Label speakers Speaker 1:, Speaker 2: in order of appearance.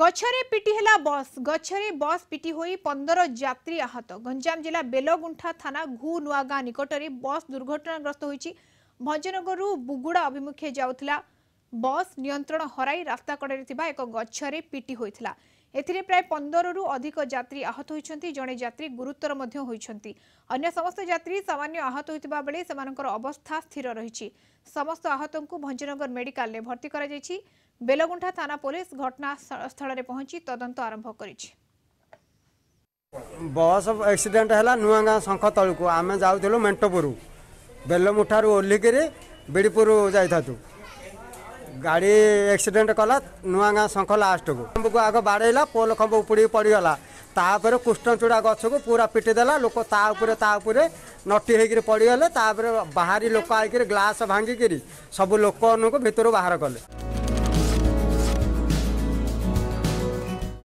Speaker 1: ଗଛରେ ପିଟି ହେଲା ବସ୍ ଗଛରେ ବସ୍ ପିଟି ହୋଇ ପନ୍ଦର ଯାତ୍ରୀ ଆହତ ଗଞ୍ଜାମ ଜିଲ୍ଲା ବେଲଗୁଣ୍ଠା ଥାନା ଘୁ ନୂଆଗାଁ ନିକଟରେ ବସ୍ ଦୁର୍ଘଟଣାଗ୍ରସ୍ତ ହୋଇଛି ଭଞ୍ଜନଗରରୁ ବୁଗୁଡ଼ା ଅଭିମୁଖେ ଯାଉଥିଲା ବସ୍ ନିୟନ୍ତ୍ରଣ ହରାଇ ରାସ୍ତା କଡ଼ରେ ଥିବା ଏକ ଗଛରେ ପିଟି ହୋଇଥିଲା ଏଥିରେ ପ୍ରାୟ ପନ୍ଦରରୁ ଅଧିକ ଯାତ୍ରୀ ଆହତ ହୋଇଛନ୍ତି ଜଣେ ଯାତ୍ରୀ ଗୁରୁତର ମଧ୍ୟ ହୋଇଛନ୍ତି ଅନ୍ୟ ସମସ୍ତ ଯାତ୍ରୀ ସାମାନ୍ୟ ଆହତ ହୋଇଥିବା ବେଳେ ସେମାନଙ୍କର ଅବସ୍ଥା ସ୍ଥିର ରହିଛି ସମସ୍ତ ଆହତଙ୍କୁ ଭଞ୍ଜନଗର ମେଡିକାଲରେ ଭର୍ତ୍ତି କରାଯାଇଛି ବେଲଗୁଣ୍ଠା ଥାନା ପୋଲିସ ଘଟଣାସ୍ଥଳରେ ପହଞ୍ଚି ତଦନ୍ତ ଆରମ୍ଭ କରିଛି
Speaker 2: ବସ୍ ଏକ୍ସିଡେଣ୍ଟ ହେଲା ନୂଆଗାଁ ଶଙ୍ଖ ତଳକୁ ଆମେ ଯାଉଥିଲୁ ମେଣ୍ଟପୁର ବେଲମୁଠାରୁ ଓହ୍ଲିକିରି ବିଡ଼ିପୁର ଯାଇଥାନ୍ତୁ ଗାଡ଼ି ଆକ୍ସିଡେଣ୍ଟ କଲା ନୂଆ ଗାଁ ଶଙ୍ଖ ଲାଷ୍ଟକୁ ଖମ୍ବକୁ ଆଗ ବାଡ଼େଇଲା ପୋଲ ଖମ୍ବ ଉପୁଡ଼ିକି ପଡ଼ିଗଲା ତାପରେ କୃଷ୍ଣଚୂଡ଼ା ଗଛକୁ ପୁରା ପିଟିଦେଲା ଲୋକ ତା ଉପରେ ତା ଉପରେ ନଟି ହେଇକିରି ପଡ଼ିଗଲେ ତାପରେ ବାହାରି ଲୋକ ଆଇକିରି ଗ୍ଲାସ୍ ଭାଙ୍ଗିକିରି ସବୁ ଲୋକମାନଙ୍କୁ ଭିତରୁ ବାହାର କଲେ